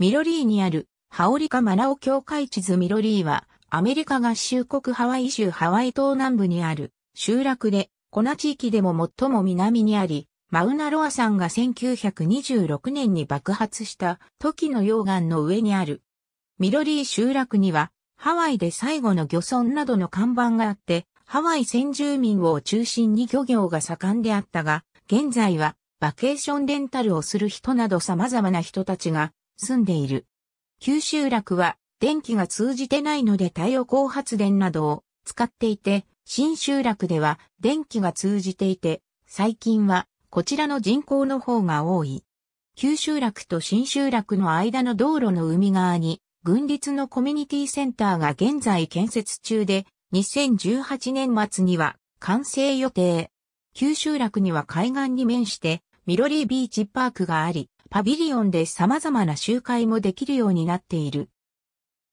ミロリーにある、ハオリカマラオ教会地図ミロリーは、アメリカ合衆国ハワイ州ハワイ島南部にある集落で、粉地域でも最も南にあり、マウナロア山が1926年に爆発した時の溶岩の上にある。ミロリー集落には、ハワイで最後の漁村などの看板があって、ハワイ先住民を中心に漁業が盛んであったが、現在はバケーションレンタルをする人など様々な人たちが住んでいる。九州楽は電気が通じてないので太陽光発電などを使っていて、新集落では電気が通じていて、最近はこちらの人口の方が多い。九州落と新集落の間の道路の海側に、軍立のコミュニティセンターが現在建設中で、2018年末には完成予定。九州落には海岸に面して、ミロリービーチパークがあり、パビリオンで様々な集会もできるようになっている。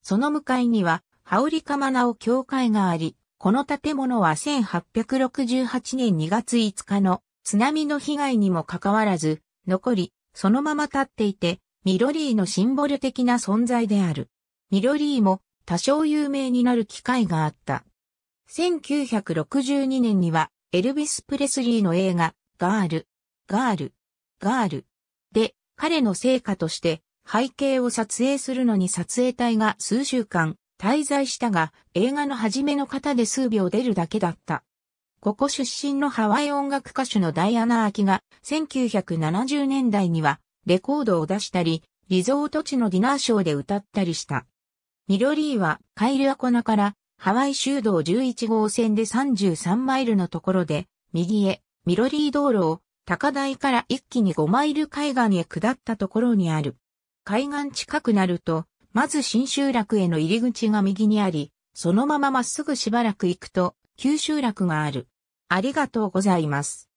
その向かいには、羽織ナオ教会があり、この建物は1868年2月5日の津波の被害にもかかわらず、残り、そのまま立っていて、ミロリーのシンボル的な存在である。ミロリーも多少有名になる機会があった。1962年には、エルビス・プレスリーの映画、ガール、ガール、ガール彼の成果として背景を撮影するのに撮影隊が数週間滞在したが映画の初めの方で数秒出るだけだった。ここ出身のハワイ音楽歌手のダイアナ・アキが1970年代にはレコードを出したり、リゾート地のディナーショーで歌ったりした。ミロリーはカイルアコナからハワイ州道11号線で33マイルのところで右へミロリー道路を高台から一気に5マイル海岸へ下ったところにある。海岸近くなると、まず新集落への入り口が右にあり、そのまままっすぐしばらく行くと、旧集落がある。ありがとうございます。